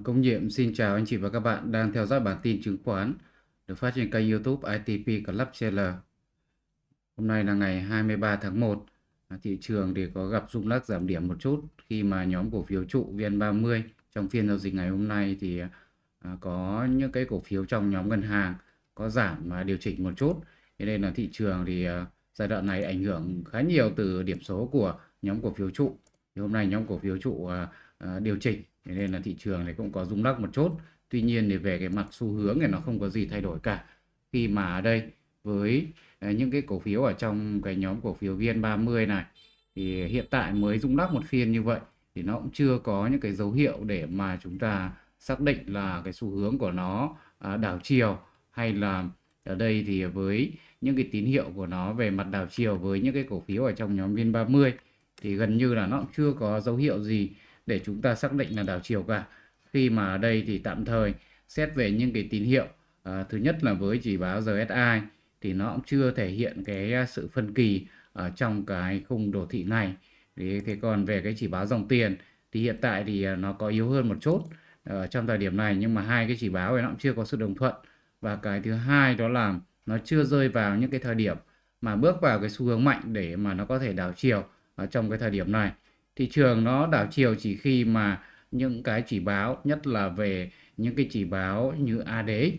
Công Nhiệm xin chào anh chị và các bạn đang theo dõi bản tin chứng khoán được phát trên kênh youtube ITP Club CL. Hôm nay là ngày 23 tháng 1, à, thị trường thì có gặp rung lắc giảm điểm một chút khi mà nhóm cổ phiếu trụ VN30 trong phiên giao dịch ngày hôm nay thì à, có những cái cổ phiếu trong nhóm ngân hàng có giảm và điều chỉnh một chút. Thế nên là thị trường thì à, giai đoạn này ảnh hưởng khá nhiều từ điểm số của nhóm cổ phiếu trụ. Thì hôm nay nhóm cổ phiếu trụ điều chỉnh thế nên là thị trường này cũng có rung lắc một chút tuy nhiên thì về cái mặt xu hướng này nó không có gì thay đổi cả khi mà ở đây với à, những cái cổ phiếu ở trong cái nhóm cổ phiếu VN30 này thì hiện tại mới rung lắc một phiên như vậy thì nó cũng chưa có những cái dấu hiệu để mà chúng ta xác định là cái xu hướng của nó à, đảo chiều hay là ở đây thì với những cái tín hiệu của nó về mặt đảo chiều với những cái cổ phiếu ở trong nhóm VN30 thì gần như là nó cũng chưa có dấu hiệu gì để chúng ta xác định là đảo chiều cả khi mà ở đây thì tạm thời xét về những cái tín hiệu à, thứ nhất là với chỉ báo RSI thì nó cũng chưa thể hiện cái sự phân kỳ ở trong cái khung đồ thị này thế, thế còn về cái chỉ báo dòng tiền thì hiện tại thì à, nó có yếu hơn một chút ở trong thời điểm này nhưng mà hai cái chỉ báo này nó cũng chưa có sự đồng thuận và cái thứ hai đó là nó chưa rơi vào những cái thời điểm mà bước vào cái xu hướng mạnh để mà nó có thể đảo chiều ở trong cái thời điểm này thị trường nó đảo chiều chỉ khi mà những cái chỉ báo nhất là về những cái chỉ báo như ADX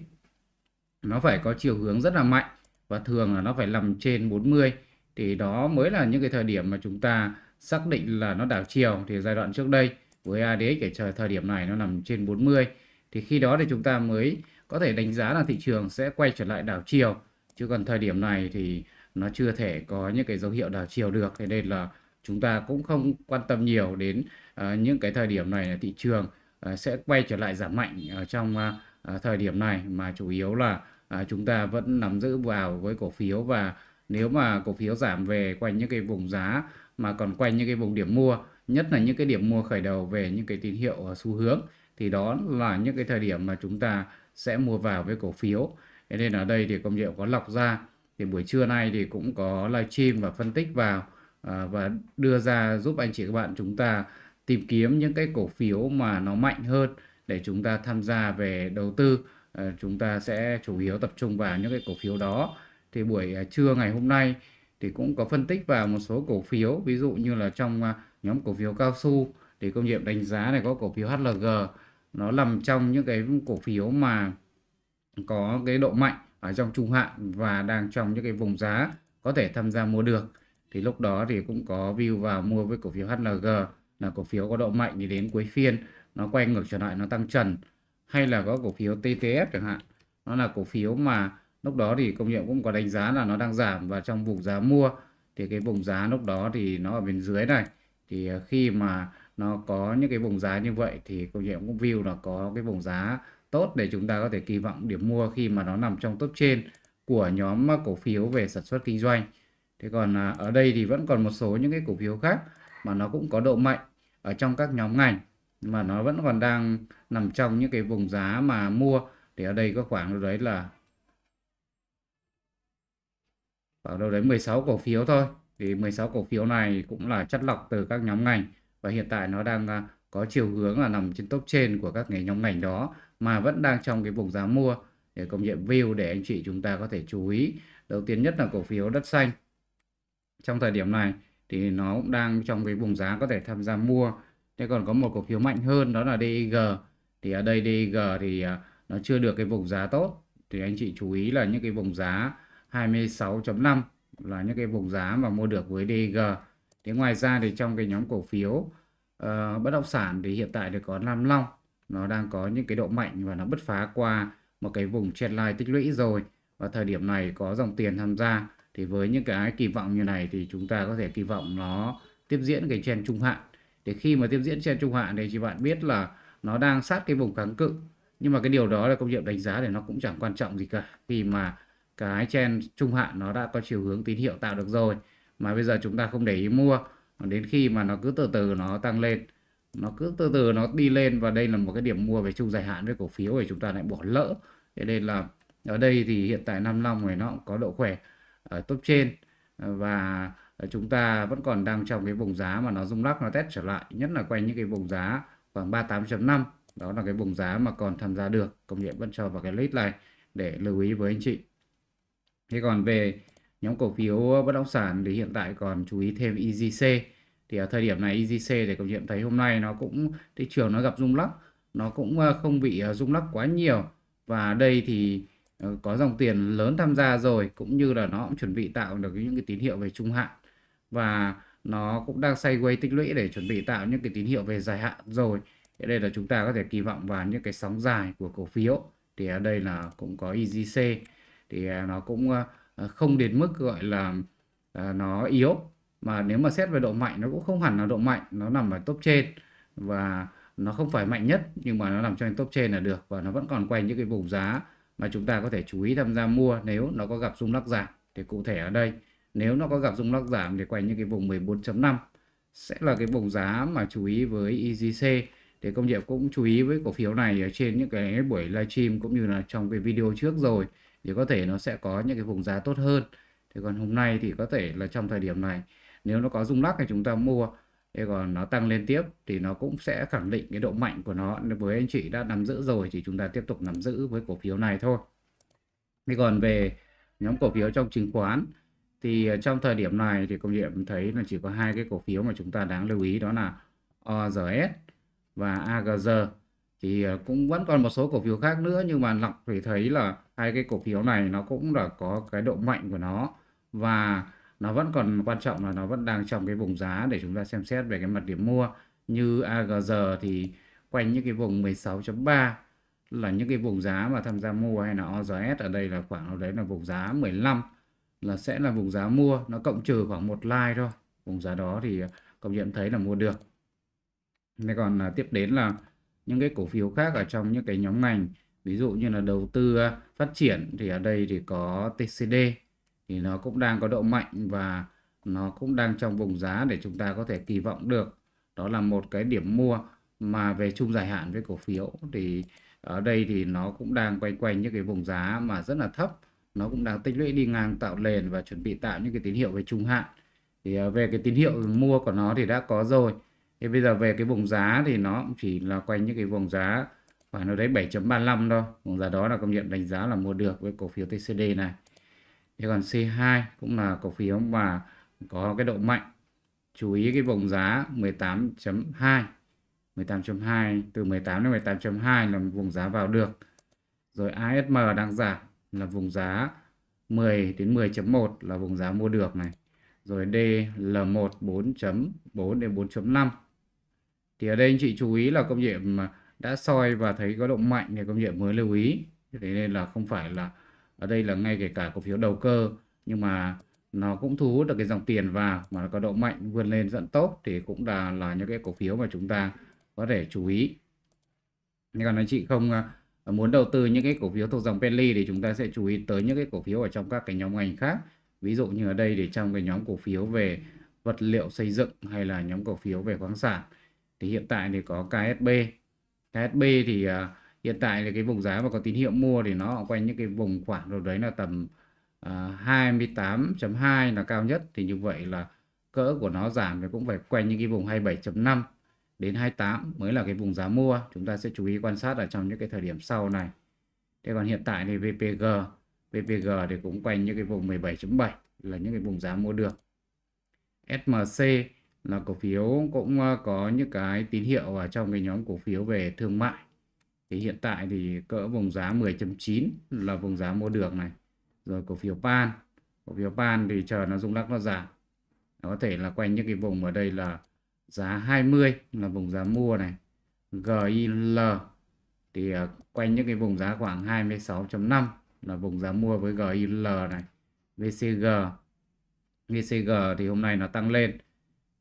nó phải có chiều hướng rất là mạnh và thường là nó phải nằm trên 40 thì đó mới là những cái thời điểm mà chúng ta xác định là nó đảo chiều thì giai đoạn trước đây với ADX ở thời điểm này nó nằm trên 40 thì khi đó thì chúng ta mới có thể đánh giá là thị trường sẽ quay trở lại đảo chiều chứ còn thời điểm này thì nó chưa thể có những cái dấu hiệu đảo chiều được thế nên là chúng ta cũng không quan tâm nhiều đến uh, những cái thời điểm này là thị trường uh, sẽ quay trở lại giảm mạnh ở trong uh, thời điểm này mà chủ yếu là uh, chúng ta vẫn nắm giữ vào với cổ phiếu và nếu mà cổ phiếu giảm về quanh những cái vùng giá mà còn quanh những cái vùng điểm mua nhất là những cái điểm mua khởi đầu về những cái tín hiệu xu hướng thì đó là những cái thời điểm mà chúng ta sẽ mua vào với cổ phiếu nên ở đây thì công hiệu có lọc ra thì buổi trưa nay thì cũng có livestream và phân tích vào Ờ, và đưa ra giúp anh chị các bạn chúng ta tìm kiếm những cái cổ phiếu mà nó mạnh hơn để chúng ta tham gia về đầu tư ờ, chúng ta sẽ chủ yếu tập trung vào những cái cổ phiếu đó thì buổi à, trưa ngày hôm nay thì cũng có phân tích vào một số cổ phiếu ví dụ như là trong à, nhóm cổ phiếu cao su thì công nghiệp đánh giá này có cổ phiếu HLG nó nằm trong những cái cổ phiếu mà có cái độ mạnh ở trong trung hạn và đang trong những cái vùng giá có thể tham gia mua được thì lúc đó thì cũng có view vào mua với cổ phiếu HLG là cổ phiếu có độ mạnh thì đến cuối phiên nó quay ngược trở lại nó tăng trần hay là có cổ phiếu TTF chẳng hạn nó là cổ phiếu mà lúc đó thì công nhận cũng có đánh giá là nó đang giảm và trong vùng giá mua thì cái vùng giá lúc đó thì nó ở bên dưới này thì ờ, khi mà nó có những cái vùng giá như vậy thì công nhận cũng view là có cái vùng giá tốt để chúng ta có thể kỳ vọng điểm mua khi mà nó nằm trong top trên của nhóm ờ, cổ phiếu về sản xuất kinh doanh thế còn à, ở đây thì vẫn còn một số những cái cổ phiếu khác mà nó cũng có độ mạnh ở trong các nhóm ngành mà nó vẫn còn đang nằm trong những cái vùng giá mà mua thì ở đây có khoảng đâu đấy là khoảng đâu đấy 16 cổ phiếu thôi thì 16 cổ phiếu này cũng là chất lọc từ các nhóm ngành và hiện tại nó đang à, có chiều hướng là nằm trên top trên của các cái nhóm ngành đó mà vẫn đang trong cái vùng giá mua để công nhận view để anh chị chúng ta có thể chú ý đầu tiên nhất là cổ phiếu đất xanh trong thời điểm này thì nó cũng đang trong cái vùng giá có thể tham gia mua thế còn có một cổ phiếu mạnh hơn đó là DIG thì ở đây DIG thì à, nó chưa được cái vùng giá tốt thì anh chị chú ý là những cái vùng giá 26.5 là những cái vùng giá mà mua được với DG. Thế ngoài ra thì trong cái nhóm cổ phiếu uh, bất động sản thì hiện tại thì có Nam Long nó đang có những cái độ mạnh và nó bứt phá qua một cái vùng trend line tích lũy rồi và thời điểm này có dòng tiền tham gia thì với những cái kỳ vọng như này thì chúng ta có thể kỳ vọng nó tiếp diễn cái trend trung hạn để khi mà tiếp diễn trend trung hạn thì chị bạn biết là nó đang sát cái vùng kháng cự nhưng mà cái điều đó là công nghiệp đánh giá thì nó cũng chẳng quan trọng gì cả khi mà cái trend trung hạn nó đã có chiều hướng tín hiệu tạo được rồi mà bây giờ chúng ta không để ý mua đến khi mà nó cứ từ từ nó tăng lên nó cứ từ từ nó đi lên và đây là một cái điểm mua về chung dài hạn với cổ phiếu thì chúng ta lại bỏ lỡ thế nên là ở đây thì hiện tại năm long này nó cũng có độ khỏe ở top trên ờ, và ờ, chúng ta vẫn còn đang trong cái vùng giá mà nó rung lắc nó test trở lại nhất là quanh những cái vùng giá khoảng 38.5 đó là cái vùng giá mà còn tham gia được công nghệ vẫn cho vào cái list này để lưu ý với anh chị thế còn về nhóm cổ phiếu bất động sản thì hiện tại còn chú ý thêm EGC thì ở thời điểm này EGC thì công nhận thấy hôm nay nó cũng thị trường nó gặp rung lắc nó cũng ờ, không bị rung lắc quá nhiều và đây thì Ờ, có dòng tiền lớn tham gia rồi cũng như là nó cũng chuẩn bị tạo được những cái tín hiệu về trung hạn và nó cũng đang xoay quay tích lũy để chuẩn bị tạo những cái tín hiệu về dài hạn rồi thế đây là chúng ta có thể kỳ vọng vào những cái sóng dài của cổ phiếu thì ở đây là cũng có EGC thì à, nó cũng à, à, không đến mức gọi là nó yếu mà nếu mà xét về độ mạnh nó cũng không hẳn là độ mạnh nó nằm ở top trên và nó không phải mạnh nhất nhưng mà nó nằm trong top trên là được và nó vẫn còn quay những cái vùng giá mà chúng ta có thể chú ý tham gia mua nếu nó có gặp rung lắc giảm thì cụ thể ở đây nếu nó có gặp rung lắc giảm thì quanh những cái vùng 14.5 sẽ là cái vùng giá mà chú ý với EGC thì công nghiệp cũng chú ý với cổ phiếu này ở trên những cái buổi livestream cũng như là trong cái video trước rồi thì có thể nó sẽ có những cái vùng giá tốt hơn thì còn hôm nay thì có thể là trong thời điểm này nếu nó có rung lắc thì chúng ta mua thế còn nó tăng lên tiếp thì nó cũng sẽ khẳng định cái độ mạnh của nó với anh chị đã nắm giữ rồi thì chúng ta tiếp tục nắm giữ với cổ phiếu này thôi thế còn về nhóm cổ phiếu trong chứng khoán thì ờ, trong thời điểm này thì công nghiệm thấy là chỉ có hai cái cổ phiếu mà chúng ta đáng lưu ý đó là ORS và AGZ. thì ờ, cũng vẫn còn một số cổ phiếu khác nữa nhưng mà lọc thì thấy là hai cái cổ phiếu này nó cũng là có cái độ mạnh của nó và nó vẫn còn quan trọng là nó vẫn đang trong cái vùng giá để chúng ta xem xét về cái mặt điểm mua như AGR thì quanh những cái vùng 16.3 là những cái vùng giá mà tham gia mua hay là OGS ở đây là khoảng nào đấy là vùng giá 15 là sẽ là vùng giá mua nó cộng trừ khoảng một like thôi vùng giá đó thì công nhận thấy là mua được thế còn là tiếp đến là những cái cổ phiếu khác ở trong những cái nhóm ngành ví dụ như là đầu tư à, phát triển thì ở đây thì có TCD thì nó cũng đang có độ mạnh và nó cũng đang trong vùng giá để chúng ta có thể kỳ vọng được đó là một cái điểm mua mà về chung dài hạn với cổ phiếu thì ở đây thì nó cũng đang quanh quanh những cái vùng giá mà rất là thấp nó cũng đang tích lũy đi ngang tạo nền và chuẩn bị tạo những cái tín hiệu về trung hạn thì ờ, về cái tín hiệu mua của nó thì đã có rồi thì bây giờ về cái vùng giá thì nó cũng chỉ là quanh những cái vùng giá khoảng nó đấy 7.35 thôi vùng giá đó là công nhận đánh giá là mua được với cổ phiếu TCD này thế còn C2 cũng là cổ phiếu mà có cái độ mạnh chú ý cái vùng giá 18.2 18.2 từ 18 đến 18.2 là vùng giá vào được rồi ASM đang giảm là vùng giá 10 đến 10.1 là vùng giá mua được này rồi DL1 4.4 đến 4.5 thì ở đây anh chị chú ý là công nghiệp mà đã soi và thấy có độ mạnh thì công nghiệp mới lưu ý thế nên là không phải là ở đây là ngay kể cả cổ phiếu đầu cơ nhưng mà nó cũng thu hút được cái dòng tiền vào mà nó có độ mạnh vươn lên dẫn tốt thì cũng là là những cái cổ phiếu mà chúng ta có thể chú ý nhưng còn anh chị không à, muốn đầu tư những cái cổ phiếu thuộc dòng penny thì chúng ta sẽ chú ý tới những cái cổ phiếu ở trong các cái nhóm ngành khác ví dụ như ở đây thì trong cái nhóm cổ phiếu về vật liệu xây dựng hay là nhóm cổ phiếu về khoáng sản thì hiện tại thì có KSB KSB thì à, hiện tại là cái vùng giá mà có tín hiệu mua thì nó quanh những cái vùng khoảng đâu đấy là tầm uh, à, 28.2 là cao nhất thì như vậy là cỡ của nó giảm thì cũng phải quanh những cái vùng 27.5 đến 28 mới là cái vùng giá mua chúng ta sẽ chú ý quan sát ở trong những cái thời điểm sau này thế còn hiện tại thì VPG VPG thì cũng quanh những cái vùng 17.7 là những cái vùng giá mua được SMC là cổ phiếu cũng ờ, có những cái tín hiệu ở trong cái nhóm cổ phiếu về thương mại thì hiện tại thì cỡ vùng giá 10.9 là vùng giá mua được này rồi cổ phiếu pan cổ phiếu pan thì chờ nó rung lắc nó giảm nó có thể là quanh những cái vùng ở đây là giá 20 là vùng giá mua này GIL thì à, quanh những cái vùng giá khoảng 26.5 là vùng giá mua với GIL này VCG VCG thì hôm nay nó tăng lên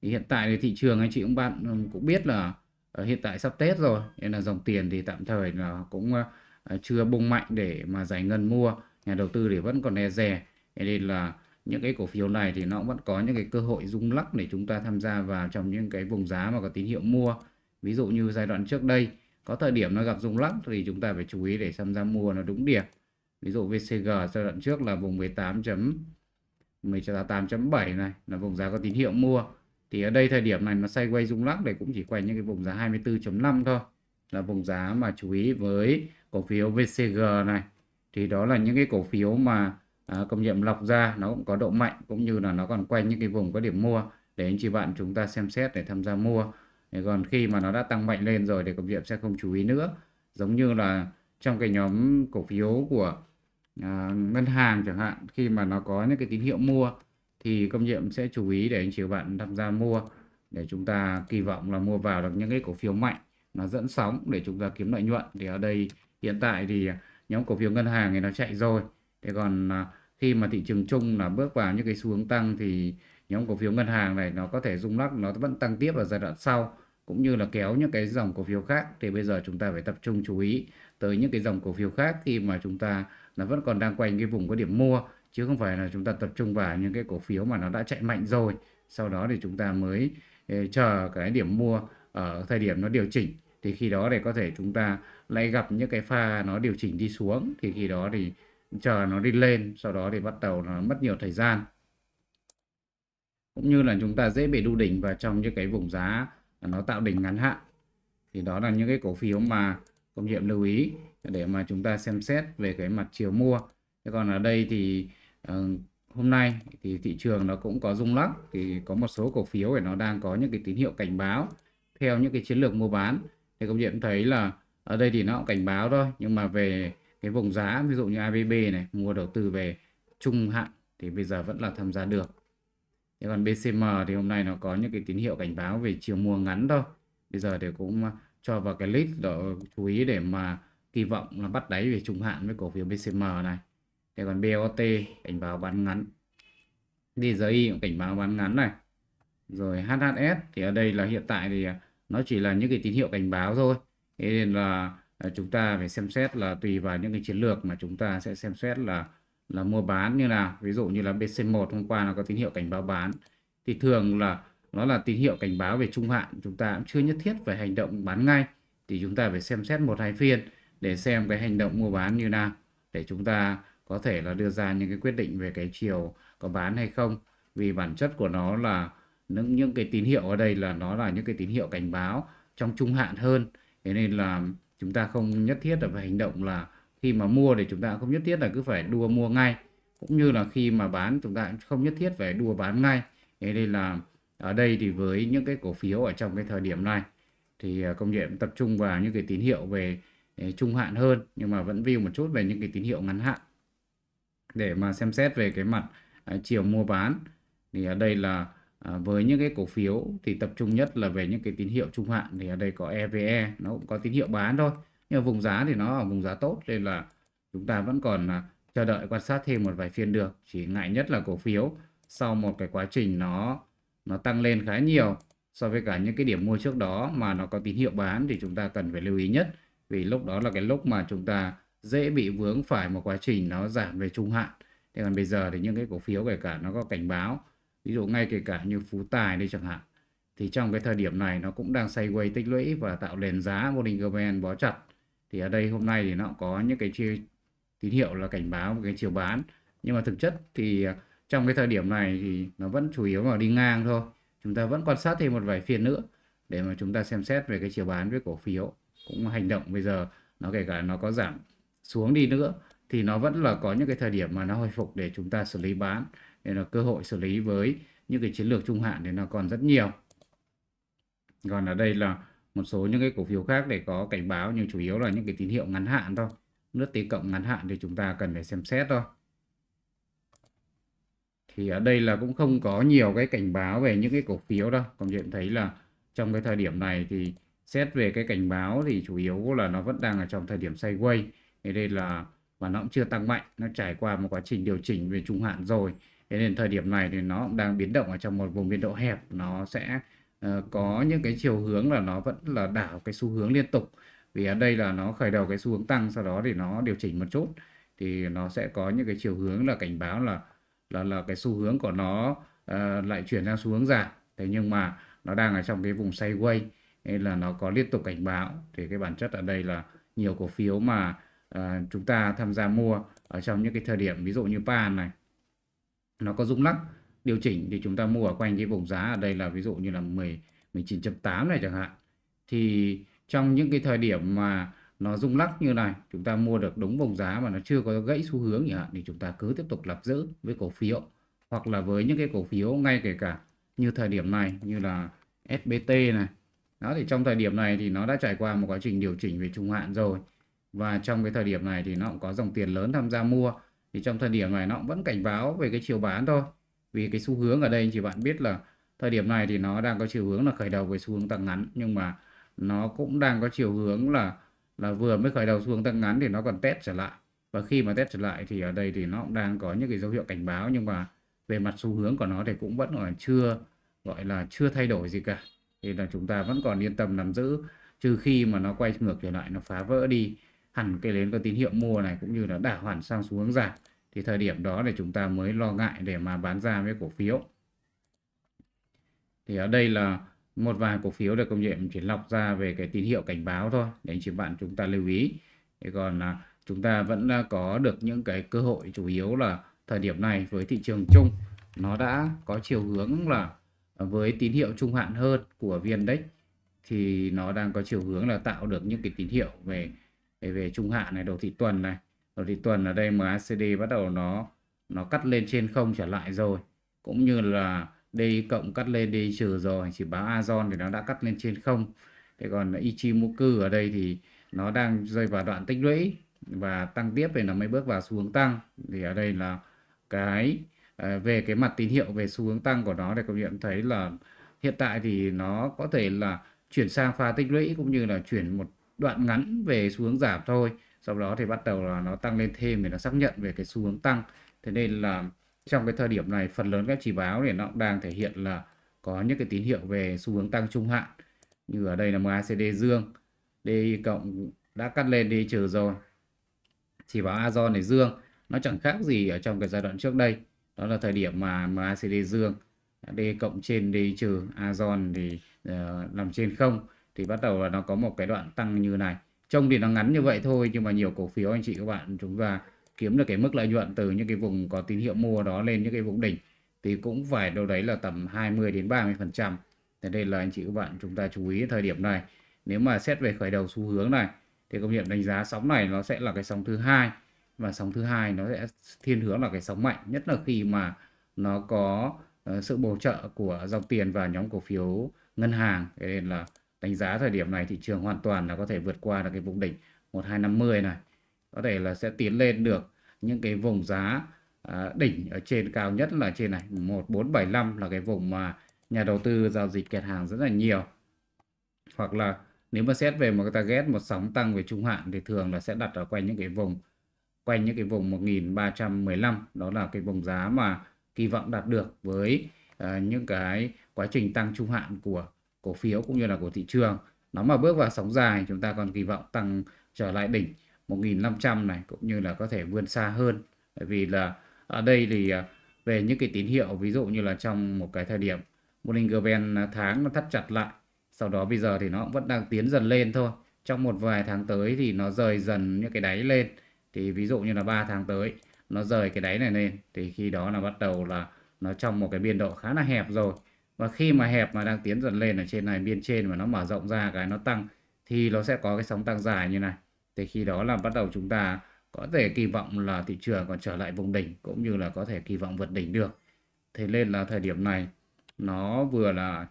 thì hiện tại thì thị trường anh chị cũng bạn cũng biết là Ờ, hiện tại sắp Tết rồi nên là dòng tiền thì tạm thời là cũng ờ, ờ, chưa bung mạnh để mà giải ngân mua nhà đầu tư thì vẫn còn e rè nên là những cái cổ phiếu này thì nó vẫn có những cái cơ hội rung lắc để chúng ta tham gia vào trong những cái vùng giá mà có tín hiệu mua ví dụ như giai đoạn trước đây có thời điểm nó gặp rung lắc thì chúng ta phải chú ý để tham gia mua nó đúng điểm ví dụ VCG giai đoạn trước là vùng 18.7 này là vùng giá có tín hiệu mua thì ở đây thời điểm này nó xoay quay rung lắc để cũng chỉ quanh những cái vùng giá 24.5 thôi là vùng giá mà chú ý với cổ phiếu VCG này thì đó là những cái cổ phiếu mà à, công nghiệm lọc ra nó cũng có độ mạnh cũng như là nó còn quanh những cái vùng có điểm mua để anh chị bạn chúng ta xem xét để tham gia mua để còn khi mà nó đã tăng mạnh lên rồi thì công nghiệm sẽ không chú ý nữa giống như là trong cái nhóm cổ phiếu của à, ngân hàng chẳng hạn khi mà nó có những cái tín hiệu mua thì công nhiệm sẽ chú ý để anh chị bạn tham gia mua để chúng ta kỳ vọng là mua vào được những cái cổ phiếu mạnh nó dẫn sóng để chúng ta kiếm lợi nhuận thì ở đây hiện tại thì nhóm cổ phiếu ngân hàng thì nó chạy rồi thế còn à, khi mà thị trường chung là bước vào những cái xu hướng tăng thì nhóm cổ phiếu ngân hàng này nó có thể rung lắc nó vẫn tăng tiếp ở giai đoạn sau cũng như là kéo những cái dòng cổ phiếu khác thì bây giờ chúng ta phải tập trung chú ý tới những cái dòng cổ phiếu khác khi mà chúng ta nó vẫn còn đang quanh cái vùng có điểm mua chứ không phải là chúng ta tập trung vào những cái cổ phiếu mà nó đã chạy mạnh rồi sau đó thì chúng ta mới ờ, chờ cái điểm mua ở thời điểm nó điều chỉnh thì khi đó để có thể chúng ta lại gặp những cái pha nó điều chỉnh đi xuống thì khi đó thì chờ nó đi lên sau đó thì bắt đầu nó mất nhiều thời gian cũng như là chúng ta dễ bị đu đỉnh vào trong những cái vùng giá nó tạo đỉnh ngắn hạn thì đó là những cái cổ phiếu mà công nhiệm lưu ý để mà chúng ta xem xét về cái mặt chiều mua thế còn ở đây thì Ờ, hôm nay thì thị trường nó cũng có rung lắc thì có một số cổ phiếu để nó đang có những cái tín hiệu cảnh báo theo những cái chiến lược mua bán thì công diện thấy là ở đây thì nó cũng cảnh báo thôi nhưng mà về cái vùng giá ví dụ như ABB này mua đầu tư về trung hạn thì bây giờ vẫn là tham gia được thế còn BCM thì hôm nay nó có những cái tín hiệu cảnh báo về chiều mua ngắn thôi bây giờ thì cũng ờ, cho vào cái list đó chú ý để mà kỳ vọng là bắt đáy về trung hạn với cổ phiếu BCM này thế còn BOT cảnh báo bán ngắn DJI cũng cảnh báo bán ngắn này rồi HHS thì ở đây là hiện tại thì nó chỉ là những cái tín hiệu cảnh báo thôi thế nên là à, chúng ta phải xem xét là tùy vào những cái chiến lược mà chúng ta sẽ xem xét là là mua bán như nào ví dụ như là BC1 hôm qua nó có tín hiệu cảnh báo bán thì thường là nó là tín hiệu cảnh báo về trung hạn chúng ta cũng chưa nhất thiết phải hành động bán ngay thì chúng ta phải xem xét một hai phiên để xem cái hành động mua bán như nào để chúng ta có thể là đưa ra những cái quyết định về cái chiều có bán hay không vì bản chất của nó là những những cái tín hiệu ở đây là nó là những cái tín hiệu cảnh báo trong trung hạn hơn thế nên là chúng ta không nhất thiết là phải hành động là khi mà mua thì chúng ta không nhất thiết là cứ phải đua mua ngay cũng như là khi mà bán chúng ta không nhất thiết phải đua bán ngay thế nên là ở đây thì với những cái cổ phiếu ở trong cái thời điểm này thì à, công nghệ tập trung vào những cái tín hiệu về à, trung hạn hơn nhưng mà vẫn view một chút về những cái tín hiệu ngắn hạn để mà xem xét về cái mặt à, chiều mua bán thì ở đây là à, với những cái cổ phiếu thì tập trung nhất là về những cái tín hiệu trung hạn thì ở đây có EVE e, nó cũng có tín hiệu bán thôi nhưng vùng giá thì nó ở vùng giá tốt nên là chúng ta vẫn còn à, chờ đợi quan sát thêm một vài phiên được chỉ ngại nhất là cổ phiếu sau một cái quá trình nó nó tăng lên khá nhiều so với cả những cái điểm mua trước đó mà nó có tín hiệu bán thì chúng ta cần phải lưu ý nhất vì lúc đó là cái lúc mà chúng ta dễ bị vướng phải một quá trình nó giảm về trung hạn thế còn bây giờ thì những cái cổ phiếu kể cả nó có cảnh báo ví dụ ngay kể cả như phú tài đây chẳng hạn thì trong cái thời điểm này nó cũng đang xoay quay tích lũy và tạo nền giá Bollinger bó chặt thì ở đây hôm nay thì nó có những cái chi, tín hiệu là cảnh báo một cái chiều bán nhưng mà thực chất thì à, trong cái thời điểm này thì nó vẫn chủ yếu là đi ngang thôi chúng ta vẫn quan sát thêm một vài phiên nữa để mà chúng ta xem xét về cái chiều bán với cổ phiếu cũng hành động bây giờ nó kể cả nó có giảm xuống đi nữa thì nó vẫn là có những cái thời điểm mà nó hồi phục để chúng ta xử lý bán nên là cơ hội xử lý với những cái chiến lược trung hạn thì nó còn rất nhiều còn ở đây là một số những cái cổ phiếu khác để có cảnh báo nhưng chủ yếu là những cái tín hiệu ngắn hạn thôi nước tỷ cộng ngắn hạn thì chúng ta cần phải xem xét thôi thì ở đây là cũng không có nhiều cái cảnh báo về những cái cổ phiếu đâu còn nhận thấy là trong cái thời điểm này thì xét về cái cảnh báo thì chủ yếu là nó vẫn đang ở trong thời điểm sideways thế nên là và nó cũng chưa tăng mạnh nó trải qua một quá trình điều chỉnh về trung hạn rồi thế nên thời điểm này thì nó cũng đang biến động ở trong một vùng biên độ hẹp nó sẽ uh, có những cái chiều hướng là nó vẫn là đảo cái xu hướng liên tục vì ở đây là nó khởi đầu cái xu hướng tăng sau đó thì nó điều chỉnh một chút thì nó sẽ có những cái chiều hướng là cảnh báo là là là cái xu hướng của nó uh, lại chuyển sang xu hướng giảm thế nhưng mà nó đang ở trong cái vùng sideways nên là nó có liên tục cảnh báo thì cái bản chất ở đây là nhiều cổ phiếu mà Ờ, chúng ta tham gia mua ở trong những cái thời điểm ví dụ như pan này nó có rung lắc điều chỉnh thì chúng ta mua ở quanh cái vùng giá ở đây là ví dụ như là 10 19.8 này chẳng hạn thì trong những cái thời điểm mà nó rung lắc như này chúng ta mua được đúng vùng giá mà nó chưa có gãy xu hướng chẳng hạn thì chúng ta cứ tiếp tục lập giữ với cổ phiếu hoặc là với những cái cổ phiếu ngay kể cả như thời điểm này như là SBT này đó thì trong thời điểm này thì nó đã trải qua một quá trình điều chỉnh về trung hạn rồi và trong cái thời điểm này thì nó cũng có dòng tiền lớn tham gia mua thì trong thời điểm này nó cũng vẫn cảnh báo về cái chiều bán thôi vì cái xu hướng ở đây thì bạn biết là thời điểm này thì nó đang có chiều hướng là khởi đầu với xu hướng tăng ngắn nhưng mà nó cũng đang có chiều hướng là là vừa mới khởi đầu xu hướng tăng ngắn thì nó còn test trở lại và khi mà test trở lại thì ở đây thì nó cũng đang có những cái dấu hiệu cảnh báo nhưng mà về mặt xu hướng của nó thì cũng vẫn còn chưa gọi là chưa thay đổi gì cả thì là chúng ta vẫn còn yên tâm nắm giữ trừ khi mà nó quay ngược trở lại nó phá vỡ đi hẳn cây nến có tín hiệu mua này cũng như là đảo hẳn sang xu hướng giảm thì thời điểm đó để chúng ta mới lo ngại để mà bán ra với cổ phiếu thì ở đây là một vài cổ phiếu được công nhận chỉ lọc ra về cái tín hiệu cảnh báo thôi để anh chị bạn chúng ta lưu ý thì còn là chúng ta vẫn à, có được những cái cơ hội chủ yếu là thời điểm này với thị trường chung nó đã có chiều hướng là với tín hiệu trung hạn hơn của VN-Index thì nó đang có chiều hướng là tạo được những cái tín hiệu về về, trung hạn này đồ thị tuần này đồ thị tuần ở đây MACD bắt đầu nó nó cắt lên trên không trở lại rồi cũng như là DI cộng cắt lên DI trừ rồi chỉ báo Azon thì nó đã cắt lên trên không thế còn Ichimoku ở đây thì nó đang rơi vào đoạn tích lũy và tăng tiếp thì nó mới bước vào xu hướng tăng thì ở đây là cái ờ, về cái mặt tín hiệu về xu hướng tăng của nó thì các nhận thấy là hiện tại thì nó có thể là chuyển sang pha tích lũy cũng như là chuyển một đoạn ngắn về xu hướng giảm thôi sau đó thì bắt đầu là nó tăng lên thêm để nó xác nhận về cái xu hướng tăng thế nên là trong cái thời điểm này phần lớn các chỉ báo thì nó cũng đang thể hiện là có những cái tín hiệu về xu hướng tăng trung hạn như ở đây là MACD dương D cộng đã cắt lên đi trừ rồi chỉ báo Azon này dương nó chẳng khác gì ở trong cái giai đoạn trước đây đó là thời điểm mà MACD dương D cộng trên D trừ Azon thì uh, nằm trên không thì bắt đầu là nó có một cái đoạn tăng như này trông thì nó ngắn như vậy thôi nhưng mà nhiều cổ phiếu anh chị các bạn chúng ta kiếm được cái mức lợi nhuận từ những cái vùng có tín hiệu mua đó lên những cái vùng đỉnh thì cũng phải đâu đấy là tầm 20 đến 30 phần trăm thế đây là anh chị các bạn chúng ta chú ý thời điểm này nếu mà xét về khởi đầu xu hướng này thì công nhận đánh giá sóng này nó sẽ là cái sóng thứ hai và sóng thứ hai nó sẽ thiên hướng là cái sóng mạnh nhất là khi mà nó có ờ, sự bổ trợ của dòng tiền và nhóm cổ phiếu ngân hàng thế nên là đánh giá thời điểm này thị trường hoàn toàn là có thể vượt qua được cái vùng đỉnh 1250 này có thể là sẽ tiến lên được những cái vùng giá à, đỉnh ở trên cao nhất là trên này 1475 là cái vùng mà nhà đầu tư giao dịch kẹt hàng rất là nhiều hoặc là nếu mà xét về một cái target một sóng tăng về trung hạn thì thường là sẽ đặt ở quanh những cái vùng quanh những cái vùng 1315 đó là cái vùng giá mà kỳ vọng đạt được với uh, những cái quá trình tăng trung hạn của cổ phiếu cũng như là của thị trường nó mà bước vào sóng dài chúng ta còn kỳ vọng tăng trở lại đỉnh 1.500 này cũng như là có thể vươn xa hơn bởi vì là ở đây thì à, về những cái tín hiệu ví dụ như là trong một cái thời điểm Bollinger Band tháng nó thắt chặt lại sau đó bây giờ thì nó vẫn đang tiến dần lên thôi trong một vài tháng tới thì nó rời dần những cái đáy lên thì ví dụ như là 3 tháng tới nó rời cái đáy này lên thì khi đó là bắt đầu là nó trong một cái biên độ khá là hẹp rồi và khi mà hẹp mà đang tiến dần lên ở trên này biên trên mà nó mở rộng ra cái nó tăng thì nó sẽ có cái sóng tăng dài như này thì khi đó là bắt đầu chúng ta có thể kỳ vọng là thị trường còn trở lại vùng đỉnh cũng như là có thể kỳ vọng vượt đỉnh được thế nên là thời điểm này nó vừa là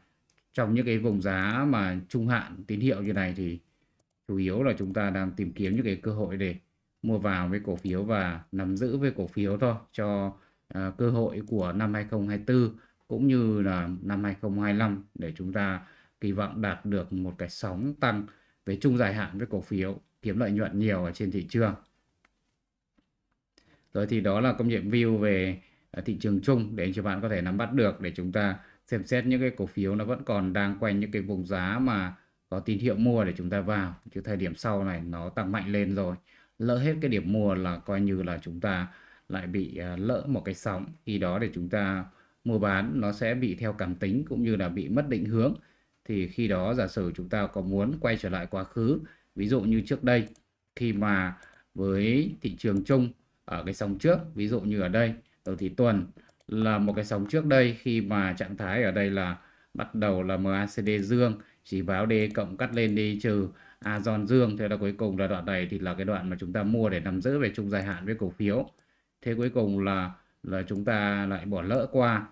trong những cái vùng giá mà trung hạn tín hiệu như này thì chủ yếu là chúng ta đang tìm kiếm những cái cơ hội để mua vào với cổ phiếu và nắm giữ với cổ phiếu thôi cho uh, cơ hội của năm 2024 cũng như là năm 2025 để chúng ta kỳ vọng đạt được một cái sóng tăng về chung dài hạn với cổ phiếu kiếm lợi nhuận nhiều ở trên thị trường. Rồi thì đó là công nhiệm view về à, thị trường chung để anh chị bạn có thể nắm bắt được để chúng ta xem xét những cái cổ phiếu nó vẫn còn đang quanh những cái vùng giá mà có tín hiệu mua để chúng ta vào chứ thời điểm sau này nó tăng mạnh lên rồi lỡ hết cái điểm mua là coi như là chúng ta lại bị à, lỡ một cái sóng khi đó để chúng ta mua bán nó sẽ bị theo cảm tính cũng như là bị mất định hướng thì khi đó giả sử chúng ta có muốn quay trở lại quá khứ ví dụ như trước đây khi mà với thị trường chung ở cái sóng trước ví dụ như ở đây đầu thị tuần là một cái sóng trước đây khi mà trạng thái ở đây là bắt đầu là MACD dương chỉ báo D cộng cắt lên đi trừ Azon dương thế là cuối cùng là đoạn này thì là cái đoạn mà chúng ta mua để nắm giữ về chung dài hạn với cổ phiếu thế cuối cùng là là chúng ta lại bỏ lỡ qua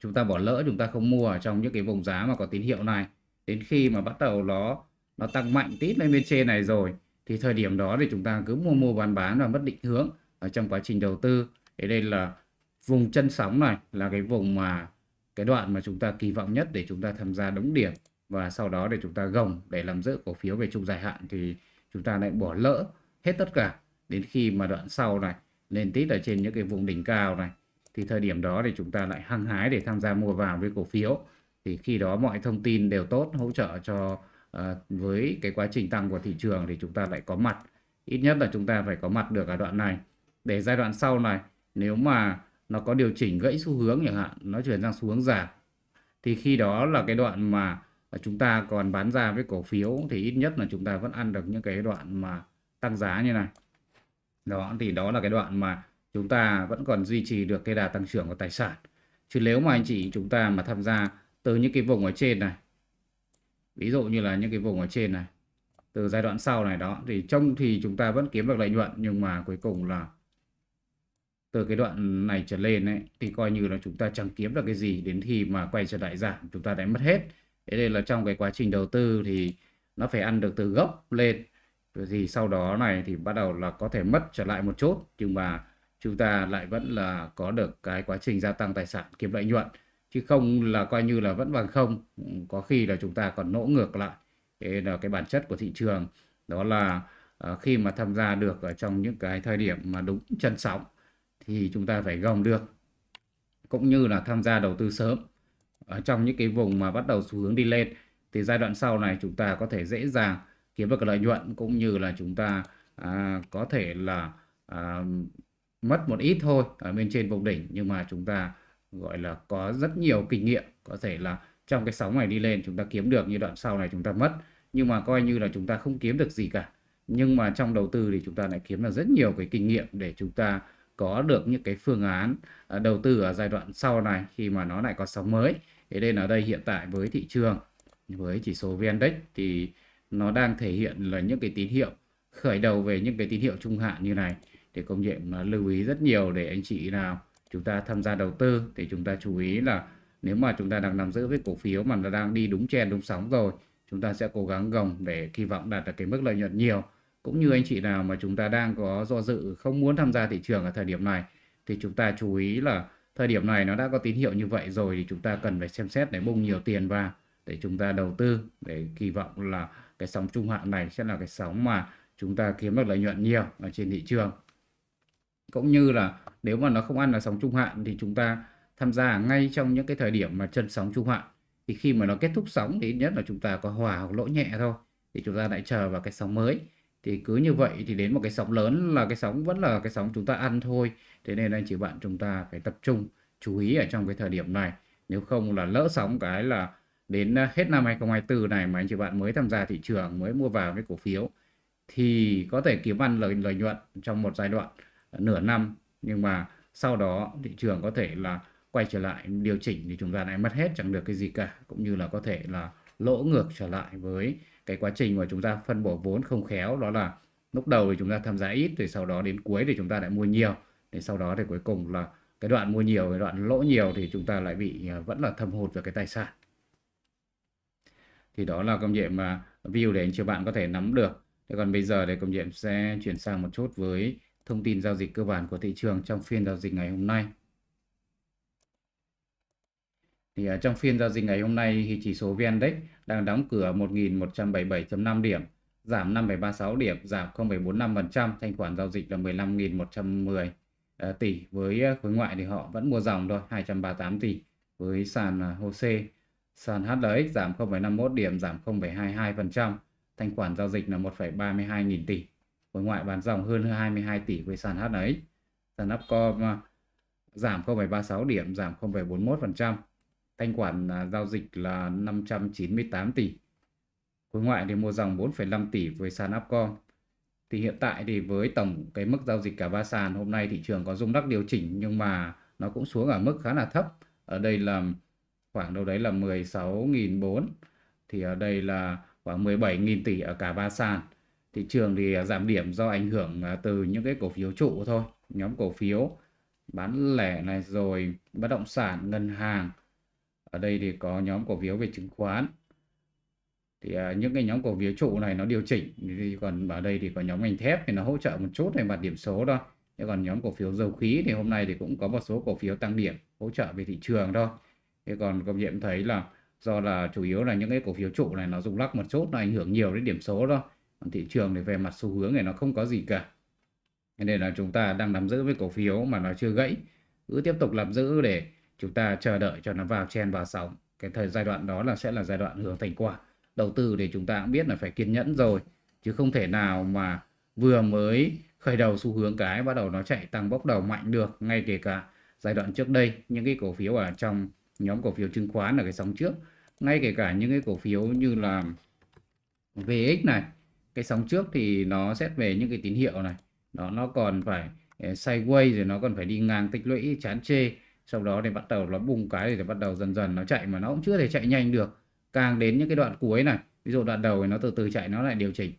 chúng ta bỏ lỡ chúng ta không mua ở trong những cái vùng giá mà có tín hiệu này đến khi mà bắt đầu nó nó tăng mạnh tít lên bên trên này rồi thì thời điểm đó thì chúng ta cứ mua mua bán bán và mất định hướng ở trong quá trình đầu tư thì đây là vùng chân sóng này là cái vùng mà cái đoạn mà chúng ta kỳ vọng nhất để chúng ta tham gia đóng điểm và sau đó để chúng ta gồng để làm giữ cổ phiếu về trung dài hạn thì chúng ta lại bỏ lỡ hết tất cả đến khi mà đoạn sau này lên tít ở trên những cái vùng đỉnh cao này thì thời điểm đó thì chúng ta lại hăng hái để tham gia mua vào với cổ phiếu thì khi đó mọi thông tin đều tốt hỗ trợ cho uh, với cái quá trình tăng của thị trường thì chúng ta lại có mặt ít nhất là chúng ta phải có mặt được ở đoạn này để giai đoạn sau này nếu mà nó có điều chỉnh gãy xu hướng chẳng hạn nó chuyển sang xu hướng giảm thì khi đó là cái đoạn mà chúng ta còn bán ra với cổ phiếu thì ít nhất là chúng ta vẫn ăn được những cái đoạn mà tăng giá như này đó thì đó là cái đoạn mà chúng ta vẫn còn duy trì được cái đà tăng trưởng của tài sản chứ nếu mà anh chị chúng ta mà tham gia từ những cái vùng ở trên này ví dụ như là những cái vùng ở trên này từ giai đoạn sau này đó thì trong thì chúng ta vẫn kiếm được lợi nhuận nhưng mà cuối cùng là từ cái đoạn này trở lên ấy, thì coi như là chúng ta chẳng kiếm được cái gì đến khi mà quay trở lại giảm chúng ta đã mất hết thế nên là trong cái quá trình đầu tư thì nó phải ăn được từ gốc lên thì sau đó này thì bắt đầu là có thể mất trở lại một chốt nhưng mà chúng ta lại vẫn là có được cái quá trình gia tăng tài sản kiếm lợi nhuận chứ không là coi như là vẫn bằng không ừ, có khi là chúng ta còn nỗ ngược lại Thế là cái bản chất của thị trường đó là ờ, khi mà tham gia được ở trong những cái thời điểm mà đúng chân sóng thì chúng ta phải gồng được cũng như là tham gia đầu tư sớm ở trong những cái vùng mà bắt đầu xu hướng đi lên thì giai đoạn sau này chúng ta có thể dễ dàng kiếm được lợi nhuận cũng như là chúng ta à, có thể là à, mất một ít thôi ở bên trên vùng đỉnh nhưng mà chúng ta gọi là có rất nhiều kinh nghiệm có thể là trong cái sóng này đi lên chúng ta kiếm được như đoạn sau này chúng ta mất nhưng mà coi như là chúng ta không kiếm được gì cả nhưng mà trong đầu tư thì chúng ta lại kiếm được rất nhiều cái kinh nghiệm để chúng ta có được những cái phương án à, đầu tư ở giai đoạn sau này khi mà nó lại có sóng mới thế nên ở đây hiện tại với thị trường với chỉ số VN-Index thì nó đang thể hiện là những cái tín hiệu khởi đầu về những cái tín hiệu trung hạn như này thì công nhiệm lưu ý rất nhiều để anh chị nào chúng ta tham gia đầu tư thì chúng ta chú ý là nếu mà chúng ta đang nắm giữ với cổ phiếu mà nó đang đi đúng trend đúng sóng rồi chúng ta sẽ cố gắng gồng để kỳ vọng đạt được cái mức lợi nhuận nhiều cũng như anh chị nào mà chúng ta đang có do dự không muốn tham gia thị trường ở thời điểm này thì chúng ta chú ý là thời điểm này nó đã có tín hiệu như vậy rồi thì chúng ta cần phải xem xét để bung nhiều tiền vào để chúng ta đầu tư để kỳ vọng là cái sóng trung hạn này sẽ là cái sóng mà chúng ta kiếm được lợi nhuận nhiều ở trên thị trường cũng như là nếu mà nó không ăn là sóng trung hạn thì chúng ta tham gia ngay trong những cái thời điểm mà chân sóng trung hạn thì khi mà nó kết thúc sóng thì nhất là chúng ta có hòa hoặc lỗ nhẹ thôi thì chúng ta lại chờ vào cái sóng mới thì cứ như vậy thì đến một cái sóng lớn là cái sóng vẫn là cái sóng chúng ta ăn thôi thế nên anh chị bạn chúng ta phải tập trung chú ý ở trong cái thời điểm này nếu không là lỡ sóng cái là đến à, hết năm 2024 này mà anh chị bạn mới tham gia thị trường mới mua vào cái cổ phiếu thì có thể kiếm ăn lợi lợi nhuận trong một giai đoạn à, nửa năm nhưng mà sau đó thị trường có thể là quay trở lại điều chỉnh thì chúng ta lại mất hết chẳng được cái gì cả cũng như là có thể là lỗ ngược trở lại với cái quá trình mà chúng ta phân bổ vốn không khéo đó là lúc đầu thì chúng ta tham gia ít rồi sau đó đến cuối thì chúng ta lại mua nhiều thì sau đó thì cuối cùng là cái đoạn mua nhiều cái đoạn lỗ nhiều thì chúng ta lại bị à, vẫn là thâm hụt về cái tài sản thì đó là công diện mà view để anh chị bạn có thể nắm được thế còn bây giờ thì công diện sẽ chuyển sang một chút với thông tin giao dịch cơ bản của thị trường trong phiên giao dịch ngày hôm nay thì ở à, trong phiên giao dịch ngày hôm nay thì chỉ số VN Index đang đóng cửa 1.177.5 điểm, giảm 5,36 điểm, giảm 0,45%, thanh khoản giao dịch là 15.110 à, tỷ. Với à, khối ngoại thì họ vẫn mua dòng thôi, 238 tỷ. Với sàn HOSE Sàn HLX giảm 0,51 điểm, giảm 0,22%. Thanh khoản giao dịch là 1,32 nghìn tỷ. Khối ngoại bán dòng hơn 22 tỷ với sàn HLX. Sàn Upcom à, giảm 0,36 điểm, giảm 0,41%. Thanh khoản à, giao dịch là 598 tỷ. Khối ngoại thì mua dòng 4,5 tỷ với sàn Upcom. Thì hiện tại thì với tổng cái mức giao dịch cả ba sàn hôm nay thị trường có rung lắc điều chỉnh nhưng mà nó cũng xuống ở mức khá là thấp. Ở đây là khoảng đâu đấy là 16.004 thì ở đây là khoảng 17.000 tỷ ở cả ba sàn thị trường thì à, giảm điểm do ảnh hưởng à, từ những cái cổ phiếu trụ thôi nhóm cổ phiếu bán lẻ này rồi bất động sản ngân hàng ở đây thì có nhóm cổ phiếu về chứng khoán thì à, những cái nhóm cổ phiếu trụ này nó điều chỉnh còn ở đây thì có nhóm ngành thép thì nó hỗ trợ một chút về mặt điểm số thôi còn nhóm cổ phiếu dầu khí thì hôm nay thì cũng có một số cổ phiếu tăng điểm hỗ trợ về thị trường thôi thế còn công nhận thấy là do là chủ yếu là những cái cổ phiếu trụ này nó rung lắc một chút nó ảnh hưởng nhiều đến điểm số đó còn thị trường thì về mặt xu hướng này nó không có gì cả nên là chúng ta đang nắm giữ với cổ phiếu mà nó chưa gãy cứ tiếp tục nắm giữ để chúng ta chờ đợi cho nó vào chen vào sóng cái thời giai đoạn đó là sẽ là giai đoạn hướng thành quả đầu tư để chúng ta cũng biết là phải kiên nhẫn rồi chứ không thể nào mà vừa mới khởi đầu xu hướng cái bắt đầu nó chạy tăng bốc đầu mạnh được ngay kể cả giai đoạn trước đây những cái cổ phiếu ở trong nhóm cổ phiếu chứng khoán ở cái sóng trước ngay kể cả những cái cổ phiếu như là VX này cái sóng trước thì nó xét về những cái tín hiệu này đó nó còn phải ờ, sideways rồi nó còn phải đi ngang tích lũy chán chê sau đó thì bắt đầu nó bùng cái thì bắt đầu dần dần nó chạy mà nó cũng chưa thể chạy nhanh được càng đến những cái đoạn cuối này ví dụ đoạn đầu thì nó từ từ chạy nó lại điều chỉnh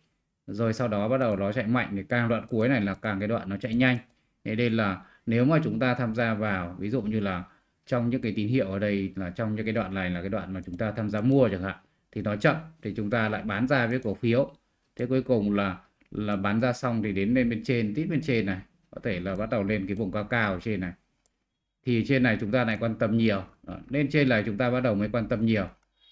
rồi sau đó bắt đầu nó chạy mạnh thì càng đoạn cuối này là càng cái đoạn nó chạy nhanh thế nên là nếu mà chúng ta tham gia vào ví dụ như là trong những cái tín hiệu ở đây là trong những cái đoạn này là cái đoạn mà chúng ta tham gia mua chẳng hạn thì nó chậm thì chúng ta lại bán ra với cổ phiếu thế cuối cùng là là bán ra xong thì đến lên bên trên tít bên trên này có thể là bắt đầu lên cái vùng cao cao ở trên này thì trên này chúng ta lại quan tâm nhiều Đó. lên trên này chúng ta bắt đầu mới quan tâm nhiều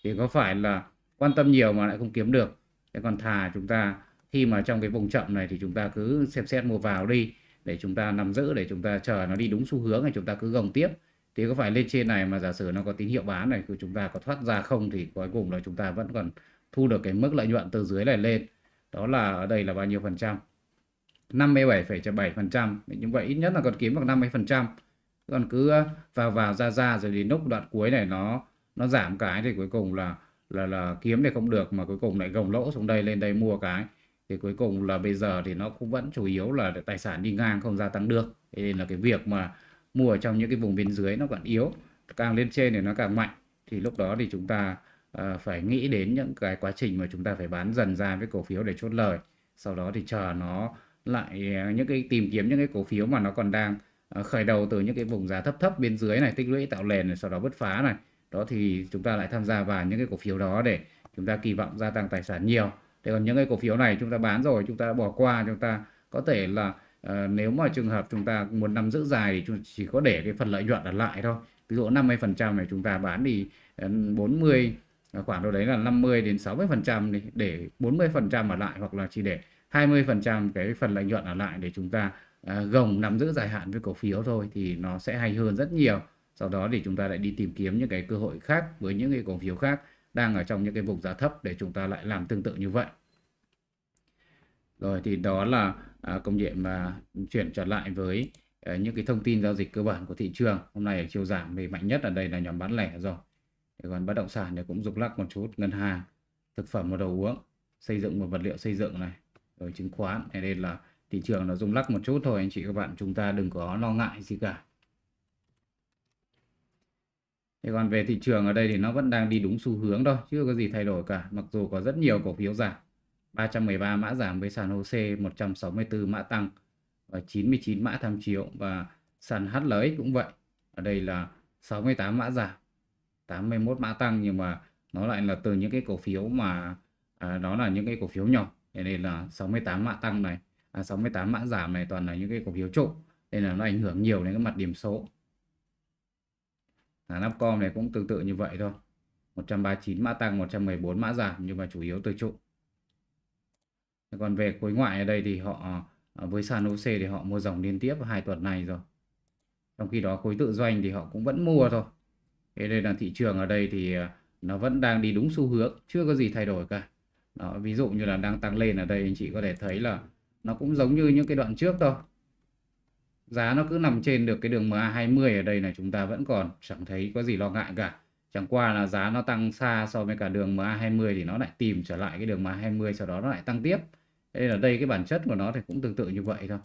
thì có phải là quan tâm nhiều mà lại không kiếm được thế còn thà chúng ta khi mà trong cái vùng chậm này thì chúng ta cứ xem xét mua vào đi để chúng ta nắm giữ để chúng ta chờ nó đi đúng xu hướng thì chúng ta cứ gồng tiếp thì có phải lên trên này mà giả sử nó có tín hiệu bán này của chúng ta có thoát ra không thì cuối cùng là chúng ta vẫn còn thu được cái mức lợi nhuận từ dưới này lên đó là ở đây là bao nhiêu phần trăm 57,7 phần trăm như vậy ít nhất là còn kiếm được 50 phần trăm còn cứ ờ, vào vào ra ra rồi đến lúc đoạn cuối này nó nó giảm cái thì cuối cùng là là là kiếm thì không được mà cuối cùng lại gồng lỗ xuống đây lên đây mua cái thì cuối cùng là bây giờ thì nó cũng vẫn chủ yếu là tài sản đi ngang không gia tăng được thế nên là cái việc mà mua ở trong những cái vùng bên dưới nó còn yếu càng lên trên thì nó càng mạnh thì lúc đó thì chúng ta uh, phải nghĩ đến những cái quá trình mà chúng ta phải bán dần ra với cổ phiếu để chốt lời sau đó thì chờ nó lại ờ, những cái tìm kiếm những cái cổ phiếu mà nó còn đang ờ, khởi đầu từ những cái vùng giá thấp thấp bên dưới này tích lũy tạo nền này sau đó bứt phá này đó thì chúng ta lại tham gia vào những cái cổ phiếu đó để chúng ta kỳ vọng gia tăng tài sản nhiều thế còn những cái cổ phiếu này chúng ta bán rồi chúng ta bỏ qua chúng ta có thể là à, nếu mà trường hợp chúng ta muốn nắm giữ dài thì chúng chỉ có để cái phần lợi nhuận ở lại thôi ví dụ 50 phần trăm này chúng ta bán thì 40 khoảng đâu đấy là 50 đến 60 phần trăm để 40 phần trăm ở lại hoặc là chỉ để 20 phần trăm cái phần lợi nhuận ở lại để chúng ta à, gồng nắm giữ dài hạn với cổ phiếu thôi thì nó sẽ hay hơn rất nhiều sau đó thì chúng ta lại đi tìm kiếm những cái cơ hội khác với những cái cổ phiếu khác đang ở trong những cái vùng giá thấp để chúng ta lại làm tương tự như vậy rồi thì đó là À, công điện và chuyển trở lại với à, những cái thông tin giao dịch cơ bản của thị trường hôm nay ở chiều giảm thì mạnh nhất ở đây là nhóm bán lẻ rồi còn bất động sản thì cũng dục lắc một chút ngân hàng thực phẩm và đồ uống xây dựng và vật liệu xây dựng này rồi chứng khoán thế nên là thị trường nó rung lắc một chút thôi anh chị các bạn chúng ta đừng có lo ngại gì cả thế còn về thị trường ở đây thì nó vẫn đang đi đúng xu hướng thôi chưa có gì thay đổi cả mặc dù có rất nhiều cổ phiếu giảm 313 mã giảm với sàn HOSE 164 mã tăng và 99 mã tham chiếu và sàn HLX cũng vậy ở đây là 68 mã giảm 81 mã tăng nhưng mà nó lại là từ những cái cổ phiếu mà à, đó là những cái cổ phiếu nhỏ thế nên là 68 mã tăng này à, 68 mã giảm này toàn là những cái cổ phiếu trụ nên là nó ảnh hưởng nhiều đến cái mặt điểm số là Napcom này cũng tương tự như vậy thôi 139 mã tăng 114 mã giảm nhưng mà chủ yếu từ trụ còn về khối ngoại ở đây thì họ à, với sàn OC thì họ mua dòng liên tiếp hai tuần này rồi trong khi đó khối tự doanh thì họ cũng vẫn mua thôi thế nên là thị trường ở đây thì à, nó vẫn đang đi đúng xu hướng chưa có gì thay đổi cả đó, ví dụ như là đang tăng lên ở đây anh chị có thể thấy là nó cũng giống như những cái đoạn trước thôi giá nó cứ nằm trên được cái đường MA 20 ở đây là chúng ta vẫn còn chẳng thấy có gì lo ngại cả chẳng qua là giá nó tăng xa so với cả đường MA 20 thì nó lại tìm trở lại cái đường MA 20 sau đó nó lại tăng tiếp đây là đây cái bản chất của nó thì cũng tương tự như vậy thôi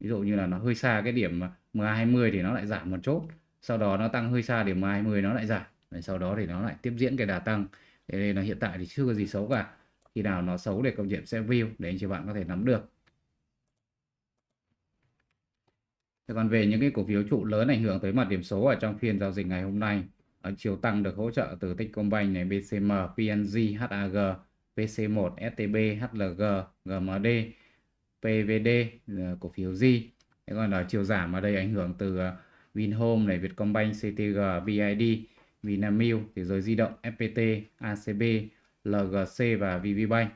ví dụ như là nó hơi xa cái điểm MA 20 thì nó lại giảm một chốt sau đó nó tăng hơi xa điểm MA 20 nó lại giảm sau đó thì nó lại tiếp diễn cái đà tăng thế nên là hiện tại thì chưa có gì xấu cả khi nào nó xấu để công điểm sẽ view để anh chị bạn có thể nắm được Thế còn về những cái cổ phiếu trụ lớn ảnh hưởng tới mặt điểm số ở trong phiên giao dịch ngày hôm nay, ở chiều tăng được hỗ trợ từ Techcombank này, BCM, PNG, HAG PC1, STB, HLG, GMD, PVD, ờ, cổ phiếu G. Thế còn là chiều giảm ở đây ảnh hưởng từ ờ, Vinhome này, Vietcombank, CTG, BID, Vinamilk, thế giới di động, FPT, ACB, LGC và VPBank.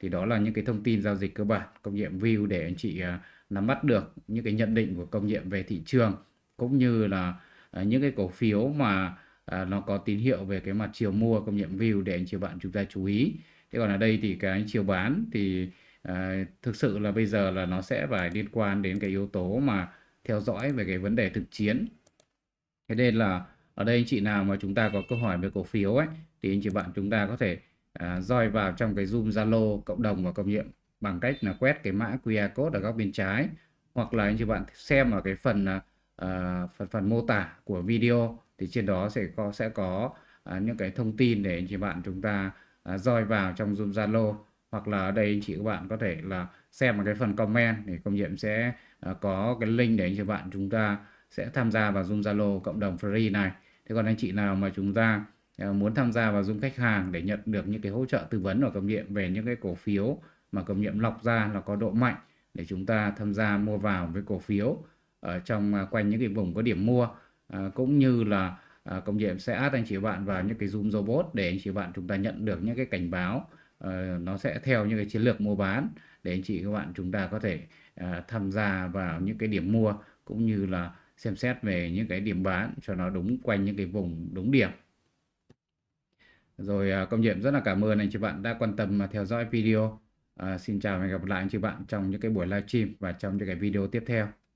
Thì đó là những cái thông tin giao dịch cơ bản, công nghiệm view để anh chị ờ, nắm bắt được những cái nhận định của công nghiệm về thị trường cũng như là những cái cổ phiếu mà nó có tín hiệu về cái mặt chiều mua công nghiệm view để anh chị bạn chúng ta chú ý thế còn ở đây thì cái chiều bán thì à, thực sự là bây giờ là nó sẽ phải liên quan đến cái yếu tố mà theo dõi về cái vấn đề thực chiến thế nên là ở đây anh chị nào mà chúng ta có câu hỏi về cổ phiếu ấy thì anh chị bạn chúng ta có thể à, vào trong cái zoom zalo cộng đồng và công nhiệm bằng cách là quét cái mã qr code ở góc bên trái hoặc là anh chị bạn xem ở cái phần à, à, phần phần mô tả của video thì trên đó sẽ có sẽ có à, những cái thông tin để anh chị bạn chúng ta à, vào trong Zoom Zalo hoặc là ở đây anh chị các bạn có thể là xem một cái phần comment thì công nhiệm sẽ à, có cái link để anh chị bạn chúng ta sẽ tham gia vào Zoom Zalo cộng đồng free này. Thế còn anh chị nào mà chúng ta à, muốn tham gia vào Zoom khách hàng để nhận được những cái hỗ trợ tư vấn của công nhiệm về những cái cổ phiếu mà công nhiệm lọc ra là có độ mạnh để chúng ta tham gia mua vào với cổ phiếu ở trong à, quanh những cái vùng có điểm mua cũng như là à, ờ, cộng nhiệm sẽ add anh chị bạn vào những cái zoom robot để anh chị bạn chúng ta nhận được những cái cảnh báo à, nó sẽ theo những cái chiến lược mua bán để anh chị các bạn chúng ta có thể à, tham gia vào những cái điểm mua cũng như là xem xét về những cái điểm bán cho nó đúng quanh những cái vùng đúng điểm rồi à, công nhiệm rất là cảm ơn anh chị bạn đã quan tâm và theo dõi video à, xin chào và hẹn gặp lại anh chị bạn trong những cái buổi livestream và trong những cái video tiếp theo